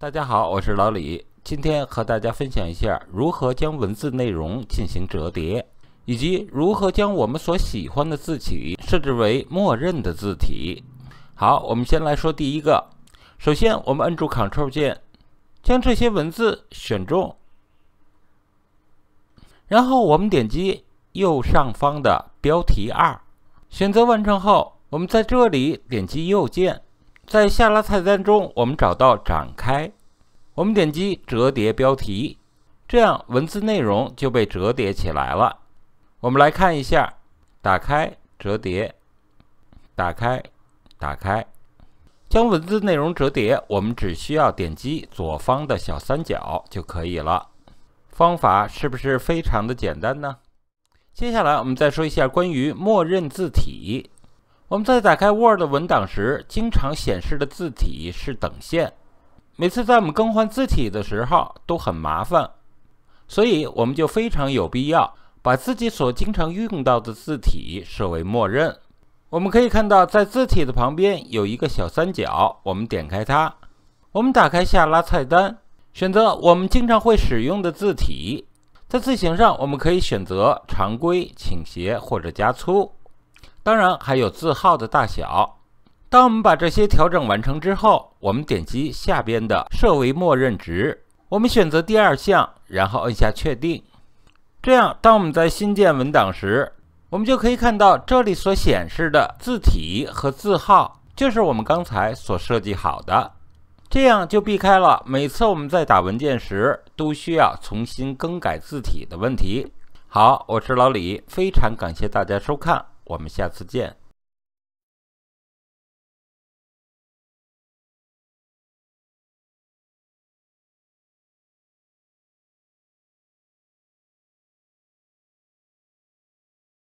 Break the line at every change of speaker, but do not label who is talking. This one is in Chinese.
大家好，我是老李，今天和大家分享一下如何将文字内容进行折叠，以及如何将我们所喜欢的字体设置为默认的字体。好，我们先来说第一个。首先，我们按住 Ctrl 键，将这些文字选中，然后我们点击右上方的标题二，选择完成后，我们在这里点击右键。在下拉菜单中，我们找到“展开”，我们点击“折叠标题”，这样文字内容就被折叠起来了。我们来看一下：打开、折叠、打开、打开，将文字内容折叠，我们只需要点击左方的小三角就可以了。方法是不是非常的简单呢？接下来我们再说一下关于默认字体。我们在打开 Word 文档时，经常显示的字体是等线。每次在我们更换字体的时候都很麻烦，所以我们就非常有必要把自己所经常用到的字体设为默认。我们可以看到，在字体的旁边有一个小三角，我们点开它，我们打开下拉菜单，选择我们经常会使用的字体。在字形上，我们可以选择常规、倾斜或者加粗。当然还有字号的大小。当我们把这些调整完成之后，我们点击下边的“设为默认值”，我们选择第二项，然后按下确定。这样，当我们在新建文档时，我们就可以看到这里所显示的字体和字号就是我们刚才所设计好的。这样就避开了每次我们在打文件时都需要重新更改字体的问题。好，我是老李，非常感谢大家收看。我们下次见。